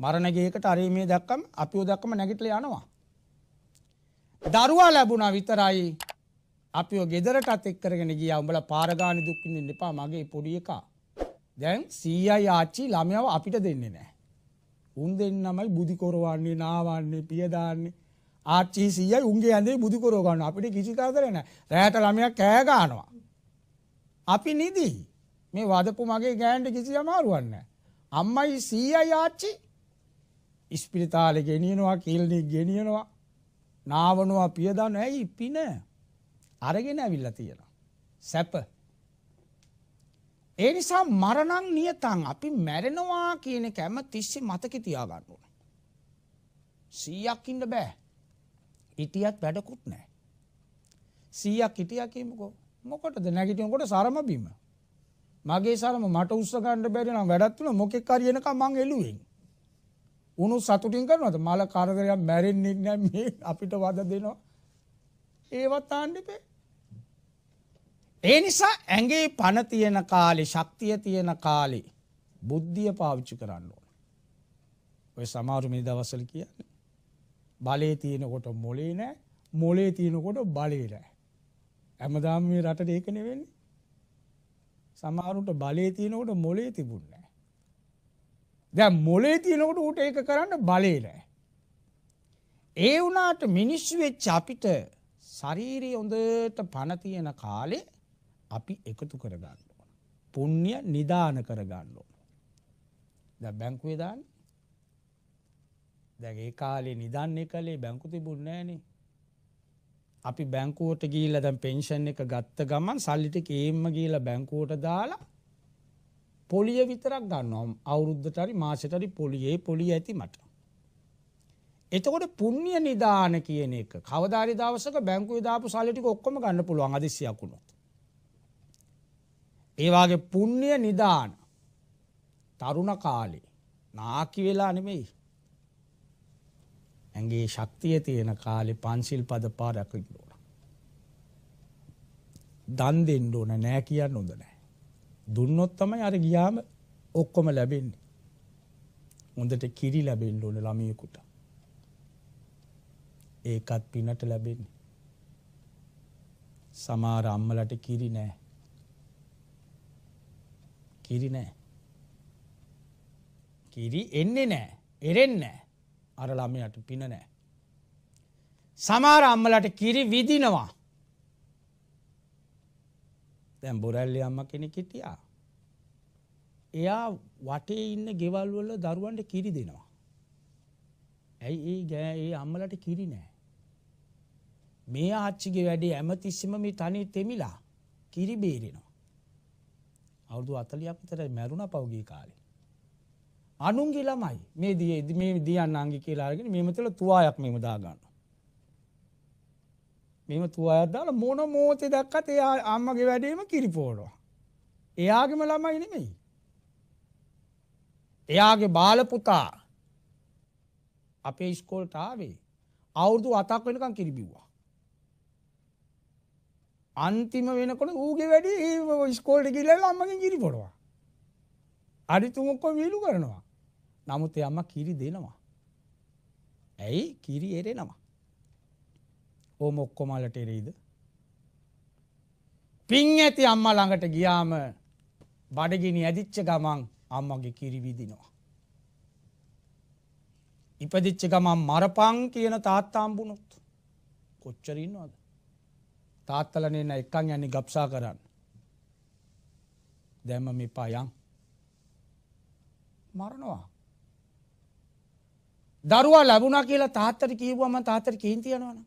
Speaker 1: මරණගේකට අරේ මේ දක්කම් අපිෝ දක්කම නැගිටල යනවා. දරුවා ලැබුණා විතරයි අපි ගෙදරටත් එක්කරගෙන ගිය උඹල පාරගානි දුක්කින්න එපා මගේ පොඩිය එකා. දැන් සීයි ආච්චි ළමයාව අපිට දෙන්නේ නෑ. උන් දෙන්නමයි බුදි කොරවන්නේ නාවන්නේ පියදාන්නේ ආච්චි සීයයි උන්ගේ ඇඳේ බුදි කොරව ගන්න අපිට කිසි කරදරයක් නැහැ. රැයට ළමයා කෑ ගන්නවා. අපි නිදි. මේ වදපු මගේ ගෑනට කිසි අමාරුවක් නැහැ. අම්මයි සීයයි ආච්චි ඉස්පිරිතාලේ ගෙනියනවා කිල්නික් ගෙනියනවා නාවනවා පියදාන ඇයි පින අරගෙන ඇවිල්ලා තියෙනවා. සැප ඒ නිසා මරණං නියතං අපි මැරෙනවා කියන කැම තිස්සේ මතක තියාගන්න ඕන. 100ක් ඉන්න බෑ. හිටියත් වැඩකුත් නෑ. 100ක් හිටියා කියමුකෝ. මොකටද නැගිටිනකොට සරම බිම. මගේ සරම මට උස්ස ගන්න බැරි නම් වැඩක් තුන මොකෙක් හරි එනකම් මං එළුවෙන්. උණු සතුටින් කරනවද? මල කරදරයක් මැරෙන්නේ නැහැ මේ අපිට වද දෙනවා. ඒවත් ආන්න දෙපේ. ඒ නිසා ඇගේ පණ තියෙන කාලේ ශක්තිය තියෙන කාලේ බුද්ධිය පාවිච්චි කරන්න ඕන. ඔය සමාරු මේ දවසල කියන්නේ. බලේ තියෙනකොට මොලේ නෑ මොලේ තියෙනකොට බලේ නෑ. හැමදාම මේ රටට ඒක නෙවෙන්නේ. සමහරුන්ට බලේ තියෙනකොට මොලේ තිබුණේ නෑ. දැන් මොලේ තියෙනකොට ඌට ඒක කරන්න බලේ නෑ. ඒ වුණාට මිනිස්සු වෙච්ච අපිට ශාරීරිය හොඳට පණ තියෙන කාලේ අපි එකතු කරගන්න ඕන. පුුණ්්‍ය නිධාන කරගන්න ඕන. ද බැංකුවේදාන් දැගේ කාලේ නිධන්නේ කළේ බැංකු තිබුන්නෑන අපි බැංකුවට ගීල දැම් පෙන්ෂන් එක ගත්ත ගමන් සල්ලිට ඒම්ම ගීල බැංකුවට දාලා පොලිය විතරක් ගන්නම් අවුරුද්ධටරි මාසටරි පොලියේ පොලි ඇති මට. එතකොට පුුණ්්‍ය නිධාන කියන එක කවධාරි දවසක බැංකු දාපු සල්ලිටි ඔක්කොම ගන්න පුළුවන් අදිසියකුණු ඒවාගේ පුුණ්්‍යය නිදාන තරුණ කාලේ නාකි වෙලා නෙමෙයි. ඇගේ ශක්තිය තියෙන කාලෙ පන්සිල් පද පාරැකින්න ඕන. දන් දෙන්න ඕන නෑ කියන්න හොඳ නෑ. දුන්නොත්තමයි අර ගියාම ඔක්කොම ලැබෙන්නේ. හොඳට කිරි ලැබෙන්ඩ ඕන ළමියකුට. ඒකත් පිනට ලැබෙන්නේ. සමාර අම්මලට කිරි නෑ කිරි නෑ. කිරි එන්නේ නෑ එරෙන්න අර ළමයට පින නෑ. සමාර අම්මලට කිරි විදිනවා. දැන් බොරැල්ලි අම්ම කෙනෙක් හිටියා. එයා වටේ ඉන්න ගෙවල් වල දරුවන්ට කිරි දෙනවා. ඇයි ඒ ගෑ ඒ අම්මලට කිරි නෑ. මේ ආච්චිගේ වැඩේ ඇමතිස්සම මේ තනි තෙමිලා කිරි බේරෙනවා. අවුදු අතලයක් විතර මැරුණ පවගේ කාලේ. අනුන්ගේ ළමයි මේ දිය මේ දියන්න අංගි කියලාගෙන මෙමතල තුවායක් මෙම දාගන්න. මෙම තුවායදාල මොන මෝතය දක්කත් එයා අම්මගේ වැඩීම කිරිපෝඩවා. එයාගේම ළමයි නෙමෙයි. එයාගේ බාලපුතා අපේ ස්කෝල්ටාවේ අවුරුදු අතක් වෙනකම් කිරිබිව්වා. අන්තිම වෙනකොට ඌගේ වැඩි ස්කෝල්ට කිල්ලල අම්මගෙන් කිරි පොඩවා. අඩිතුමොක්කො වීලු කරනවා. නමුත් අම්ම කිරි දෙනවා. ඇයි කිරි එරෙනවා. ඕ මොක්කොමලට එරෙයිද. පින් ඇති අම්ම ළඟට ගියාම බඩගිනි ඇදිච්ච ගමන් අම්මගේ කිරිවිදිනවා. ඉපදිච්ච ගමන් මරපං කියන තාත්තාම්බුණොත් කොච්චරන්නවාද. තාත්තලනේන එක්කන් යන්නේ ගප්සා කරන්න. දැම්ම මේ පායන් මරණවා. දරුවා ලැබුණා කියලා තාත්තට කිව්වම තාතර කිහින් තියෙනවන.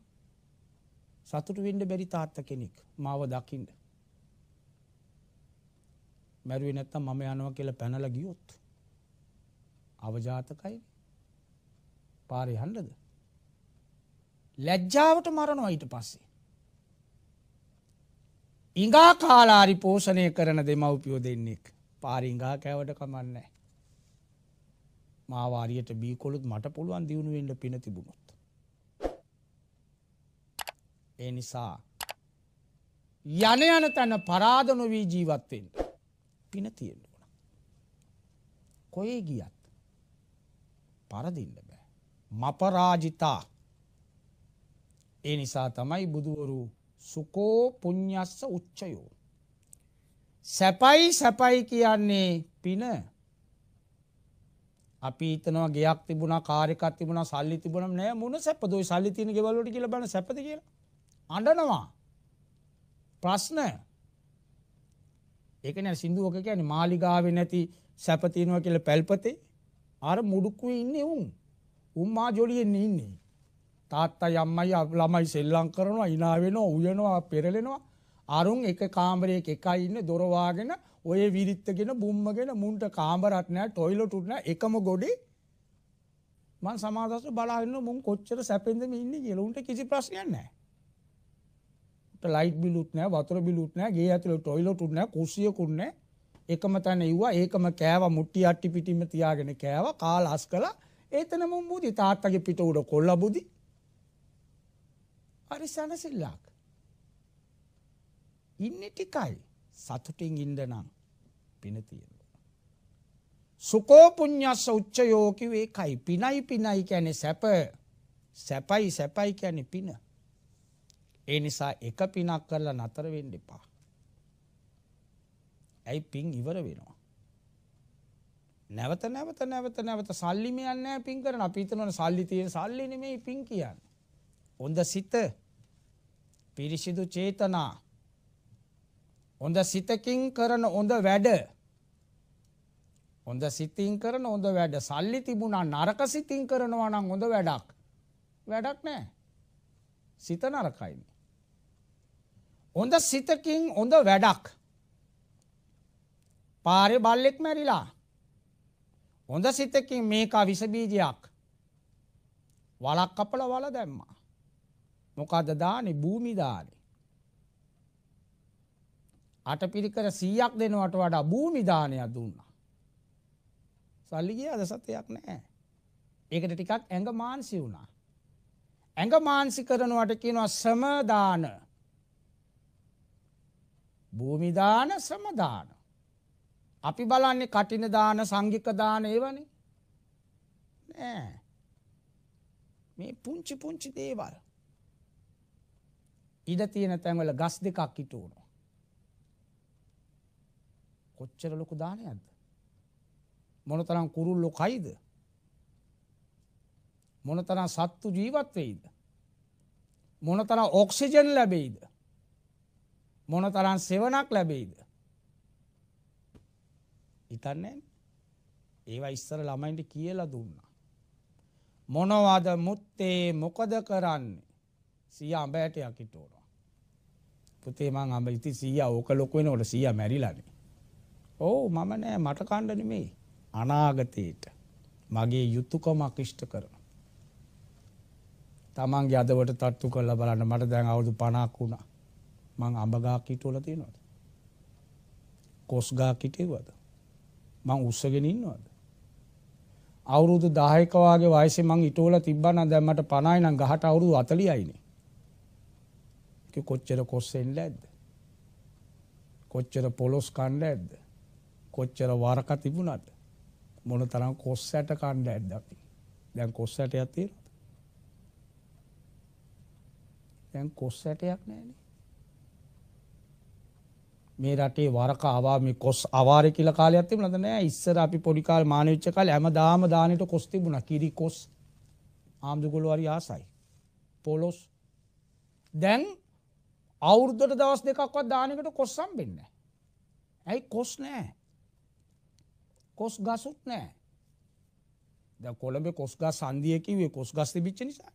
Speaker 1: සතුට වින්ඩ බැරි තාත්ත කෙනෙක් මාව දකිින්ට. මැරුව නැත්තම් මම යනවා කියල පැනල ගියොත්. අවජාතකයි පාරි හන්ඩද. ලැජ්ජාවට මරනවා ඊට පස්සේ. ඉඟා කාලාරි පෝෂණය කරන දෙමව්පියෝ දෙන්නෙක් පාරිංගා කෑවට කමන්නේ. මාවාරියට බීකොළුත් මට පුළුවන් දියුණුවෙන්ට පින තිබුණොත්. ඒ නිසා යන යන තැන පරාධනොවී ජීවත්වෙන්ට පින තියෙන්ට වුණ. කොයේ ගියත් පරදින්න බෑ. මපරාජිතා ඒ නිසා තමයි බුදුවරු සුකෝ පුං්ඥස්ස උච්චයෝ. සැපයි සැපයි කියන්නේ පින අපි තනවා ගයක් තිබුණ කාරිකත් තිබුණ සල්ලි තිබුණ නෑ මුණ සැපදයි සල්ලි තින ගෙවලට කියල බන සැපති කියල අඩනවා ප්‍රශ්න ඒකන සිින්දුවක කියන මාලිගාව නැති සැපතිනවා කියල පැල්පතේ අර මුඩුක්කුව ඉන්න උම් උම්මා ජොලියෙන් ඉන්නේ තාත්තයි අම්මයි ළමයි සෙල්ලම් කරනවා hina වෙනවා උයනවා පෙරලෙනවා අරුන් එක කාමරයක එකයි ඉන්නේ දොරවාගෙන ඔය විරිත්තගෙන බුම්මගෙන මුන්ට කාමරත් නැහැ টয়ලට් උත් නැහැ එකම ගොඩේ මං සමාජස්ස බලා ඉන්න මුන් කොච්චර සැපෙන්ද මේ ඉන්නේ කියලා උන්ට කිසි ප්‍රශ්නයක් නැහැ. උන්ට ලයිට් බිල් උත් නැහැ වතුර බිල් උත් නැහැ ගේ ඇතුලේ টয়ලට් උත් නැහැ කුස්සියකුත් නැහැ එකම තැන ඉව්වා ඒකම කෑවා මුට්ටි අට්ටි පිටින්ම තියාගෙන කෑවා කාලා අස් කළා එතන මුන් බුදි තාත්තගේ පිට උඩ කොල්ලා බුදි පරිසන සිල්ලක්. ඉන්නේ ටිකයි සතුටින් ඉන්දනම් පින තියෙනවා. සුකෝ පුඤ්ඤස්ස උච්චයෝ කිවේ කයි පිනයි පිනයි කියන්නේ සැප සැපයි සැපයි කියන්නේ පින. ඒ නිසා එක පිනක් කරලා නතර වෙන්න එපා. ඇයි පින් ඉවර වෙනවා. නැවත නැවත නැවත නැවත සල්ලි මේ යන්නේ නැහැ පින් කරන අපි හිතනවනේ සල්ලි තියෙන සල්ලි නෙමෙයි පින් කියන්නේ. හොඳ සිත පිරිසිදු චේතනා හොඳ සිතකින් කරන හොඳ වැඩ හොඳ සිතින් කරන හොඳ වැඩ සල්ලි තිබුණා නරක සිතින් කරනවා නම් හොඳ වැඩක් වැඩක් නෑ සිත නරකයිනි හොඳ සිතකින් හොඳ වැඩක් පාරේ බල්ලෙක් මැරිලා හොඳ සිතකින් මේකා විසබීජයක් වලක් කපල වල දැම්මා මොකද දානේ භූමි දානේ. අටපිරිකර 100ක් දෙනවට වඩා භූමි දානයක් දුන්නා. සල්ලි ගියාද සතයක් නැහැ. ඒකට ටිකක් ඇඟ මාන්සි වුණා. ඇඟ මාන්සි කරනවට කියනවා සමදාන. භූමි දාන සමදාන. අපි බලන්නේ කටින දාන සංගික දාන ඒවනේ. නෑ. මේ පුංචි පුංචි දේවල්. ඉඩ තියෙන තැන්වල ගස් දෙකක් ඉටු වුණා. කොච්චර ලොකු දානයක්ද? මොනතරම් කුරුල්ලෝ කයිද? මොනතරම් සත්තු ජීවත් වෙයිද? මොනතරම් ඔක්සිජන් ලැබෙයිද? මොනතරම් සෙවණක් ලැබෙයිද? හිතන්නේ ඒවා ඉස්සර ළමයින්ට කියලා දුන්නා. මොනවාද මුත්තේ මොකද කරන්නේ? සිය අඹයට යකිට ඕන. පුතේ මං අඹ ඉති 100 ඕක ලොකු වෙනකොට 100 මැරිලානේ. ඔව් මම නෑ මට කණ්ඩ නෙමෙයි අනාගතේට මගේ යුතුයකමක් ඉෂ්ට කරන. තමන්ගේ අදවට තට්ටු කරලා බලන්න මට දැන් අවුරුදු 50ක් වුණා. මං අඹ ගහක් හිටවල තියෙනවද? කොස් ගහක් හිටෙවද? මං උස්සගෙන ඉන්නවද? අවුරුදු 10ක වාගේ වයසේ මං හිටවල තිබ්බා නම් දැන් මට 50යි නම් ගහට අවුරුදු 40යිනේ. කොච්චර කොස්සෙන්ට ඇද්ද. කොච්චර පොලොස් කණ්ඩ ඇද්ද. කොච්චර වාරක තිබුණට මොන තරම් කොස් ඇට කණ්ඩ ඇද්ද අපි දැන් කොස් ඇට ඇතිර දැන් කොස් ඇටයක් නෑන මේ රටේ වරක අවා මේ කොස් අවාර කියල කාල ඇති නද නෑ ඉස්සර අපි පොඩිකාල් මානවිච්ච කල ඇම දාම දානයට කොස් තිබුණ කිරි කොස් ආම්දුගොළුවරි ආසයි පොලොස් දැන් අවුරුද්දට දවස් දෙකක්වත් දානකට කොස්සම් වෙන්න. ඇයි කොස් නෑ. කොස් ගසුත් නෑ. ද කොළඹ කොස්ගා සන්දියකිවේ කොස්ගස්ති බිච්ච නිසා.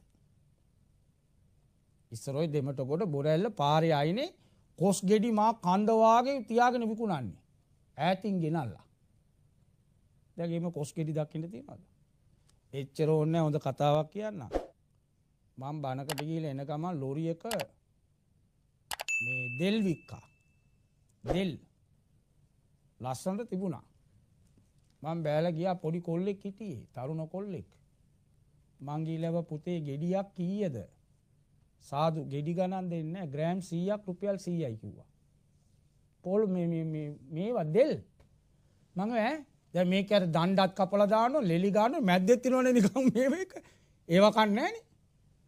Speaker 1: ඉස්සරොයි දෙමට ගොඩ බොරැල්ල පාරි අයිනේ කොස් ගෙඩි මා කන්දවාගේ තියාගෙන විකුණන්නේ. ඇතින් ගෙනල්ලා. දැගේම කොස් ගෙඩි දක්කිට තියෙනද. එච්චර ඔන්න හොඳ කතාවක් කියන්න. මං බණකට ගීල එනකමල් ලොරියක මේ දෙල් වික්කා දෙල් ලස්සනට තිබුණා මං බෑල ගියා පොඩි කොල්ලෙක් හිටියේ තරුණ කොල්ලෙක් මං ගිලව පුතේ ගෙඩියක් කීයද සාදු ගෙඩි ගණන් දෙන්න ග්‍රෑම් 100ක් රුපියල් 100යි කිව්වා පොල් මේ මේ මේවා දෙල් මං ඈ දැන් මේක අර දණ්ඩත් කපලා දානවා ලෙලි ගන්නවා මැද්දෙත් තිනවනේ නිකන් මේක ඒව කන්නේ නැහනේ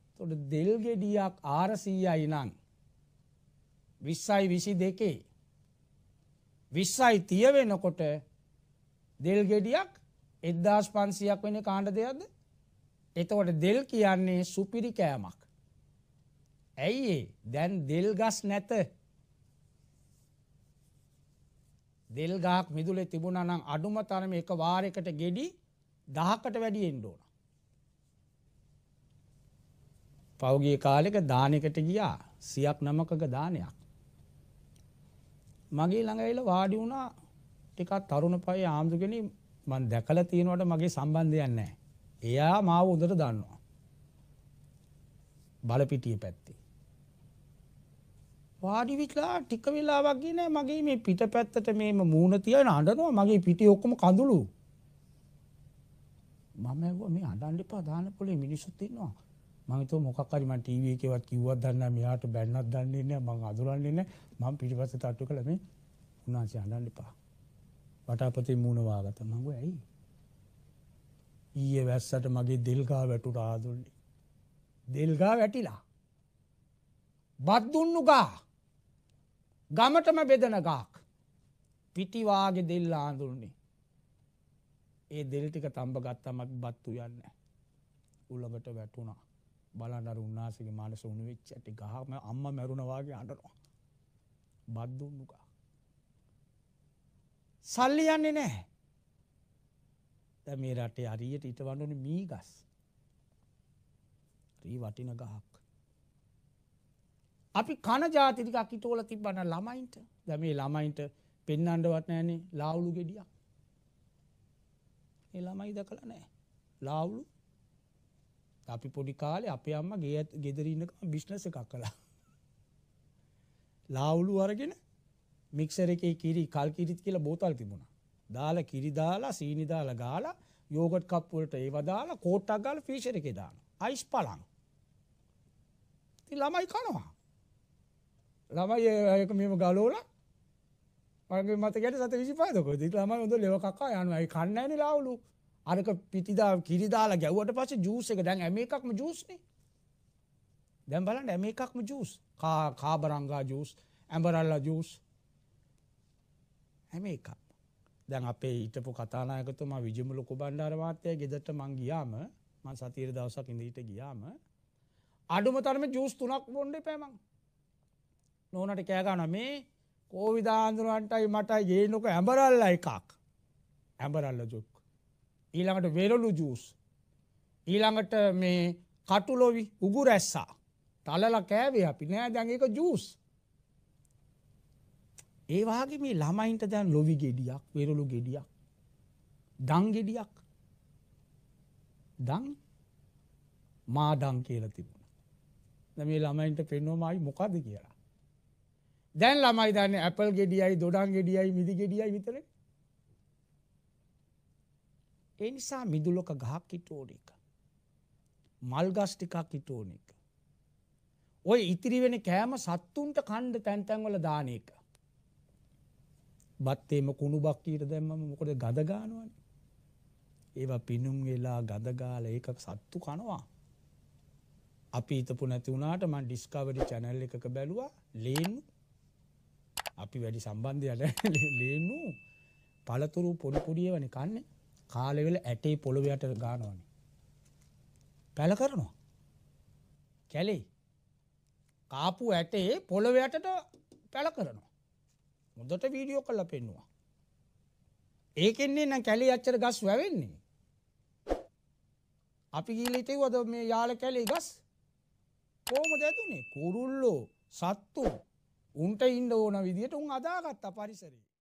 Speaker 1: එතකොට දෙල් ගෙඩියක් 400යි නම් විස්සයි විසි දෙකේ විස්සයි තිය වෙනකොට දෙල් ගෙඩියක් එද්දාස් පන්සියක් වෙන කාණ්ඩ දෙයක්ද එතකොට දෙල් කියන්නේ සුපිරි කෑමක් ඇයි දැන් දෙල් ගස් නැත දෙල් ගහක් මිදුලේ තිබුණා නම් අඩුම තරම එක වාරයකට ගෙඩි 10කට වැඩි එන්න ඕන. පෞගිය කාලෙක දානෙකට ගියා සියක් නමකක දානයක්. මගේ ළඟ ඇවිල්ලා වාඩි වුණා ටිකක් තරුණ පයි ආම්දු කෙනෙක් මම දැකලා තියෙනවට මගේ සම්බන්ධයක් නැහැ. එයා මාව හොඳට දන්නවා. බලපිටිය පැත්තේ. වාඩි විලා ටික වෙලාවක් ගියේ මගේ මේ පිටපැත්තට මේම මූණ තියන අඬනවා මගේ පිටි ඔක්කොම කඳුළු. මම ඇහුවා මේ අඬන්න එපා දාන්න පොලේ මිනිස්සුත් ඉන්නවා. මම හිතුව මොකක් හරි මම ටීවී එකේවත් කිව්වත් දන්නේ නැහැ මෙයාට බැන්නත් දන්නේ නැහැ මම අඳුරන්නේ නැහැ මම පිටිපස්සේ තට්ටු කළා මේ උනාසි අඬන්න එපා වටාපතේ මූණ වාගත්තා මම ගෝ ඇයි ඊයේ වැස්සට මගේ දෙල්ගා වැටුට ආදුන්නේ දෙල්ගා වැටිලා බත් දුන්නු ගා ගමටම බෙදන ගාක් පිටිවාගේ දෙල්ල ආඳුන්නේ ඒ දෙල් ටික තම්බ ගත්තමත් බත්තු යන්න උළඟට වැටුණා බලන්න අර උන්නාසිගේ මානස උණු වෙච්ච ඇටි ගහම අම්මා මැරුණා වගේ අඬනවා. බද්දුන්නු ගහ. සල්ලි යන්නේ නැහැ. දැන් මේ රටේ හරියට ඊටවන්නේ මීගස්. රී වටින ගහක්. අපි කන જાති ටිකක් ඊතෝල තිබ්බන ළමයින්ට. දැන් මේ ළමයින්ට පෙන්වන්නවත් නැහනේ ලාවුළු ගෙඩියක්. ඒ ළමයි දැකලා නැහැ. ලාවුළු අපි පොඩි කාලේ අපේ අම්මා ගේ ගෙදරින්නකම බිස්නස් එකක් කළා. ලාවුලු අරගෙන මික්සර් එකේ කිරි කල් කිරිත් කියලා බෝතල් තිබුණා. දාලා කිරි දාලා සීනි දාලා ගාලා යෝගට් කප් වලට ඒව දාලා කෝට්ටක් ගාලා ෆ්‍රීසර් එකේ දානවා. අයිස් පලං. ඉතින් ළමයි කනවා. ළමයි ඒක මෙහෙම ගලවලා මගේ මතකයට 725 දකෝ. ඉතින් ළමයි හොඳ ලෙව කකා යනවා. ඒ කන්නේ නැනේ ලාවුලු. අරක පිතිදා කිරිදාලා ගැවට පස ජූස එක දැන් ඇම එකක්ම ජූස්නේ දැම් බලන්න ඇම එකක්ම ජූස් කාබරංගා ජූස් ඇඹරල්ලා ජූස් හැම එකක් දැන් අපේ හිටපු කතානායකතුම විජමුල කුබණ්ඩාරවාතය ගෙදට මං ගියාම මන් සතීර දවසක් ඉඳීට ගියාම අඩුම තරම ජූස් තුනක් බොන්්ඩ පැමං නෝනට කෑගන මේ කෝවිධාන්දුරුවන්ටයි මටයි ගේනොක ඇඹරල්ල එකක් ඇඹරල්ල ජුත් ඊළඟට වෙරලු ජූස් ඊළඟට මේ කටුලොවි උගු රැස්සා තලල කෑවේ අපි නෑ දැඟක ජූස් ඒවාගේ මේ ළමයින්ට දැන් ලොවි ගෙඩියක් වෙරලු ගෙඩියක් දංගෙඩියක් දං මාඩං කියල තිබුණ ද මේ ළමයින්ට පෙන්නෝමයි මොකද කියලා දැන් ළමයි දන්න ඇපල් ගෙඩියයි දොඩන් ගෙඩියයි මිදි ගෙඩියයි විතරේ ඒ නිසා මිදුලොක ගහක් ඉටෝන එක. මල්ගස් ටිකක් ඉටෝන එක. ඔය ඉතිරිවෙන කෑම සත්තුන්ට කණ්ඩ තැන්තැන්වල දාන එක. බත්තේම කුණු බක්කීට දැම්මම මොකද ගදගානුවන. ඒවා පිනුම් වෙලා ගදගාල ඒකක් සත්තු කනවා. අපි ඉතපු නැති වුණට මන් ඩිස්කවරි චැනල් එකක බැලවා ලේනු අපි වැඩි සම්බන්ධයට ලේනු පළතුරු පොඩිපුඩිය වනි කන්නේ කාලවෙල ඇටේ පොළොවයට ගානවනේ. පැල කරනවා. කැලෙයි. කාපු ඇටේ පොළොවයටට පැල කරනවා. මුදට වීඩියෝ කල්ල පෙන්නවා. ඒකෙන්නේ නම් කැලි අච්චර ගස් වැවෙන්නේ. අපි ගීලිතවද මේ යාල කැලේ ගස් කෝමද ඇතුනේ කුරුල්ලෝ සත්තු උන්ට ඉන්ඩ ඕන විදියට උන් අදාගත්තා පරිසරේ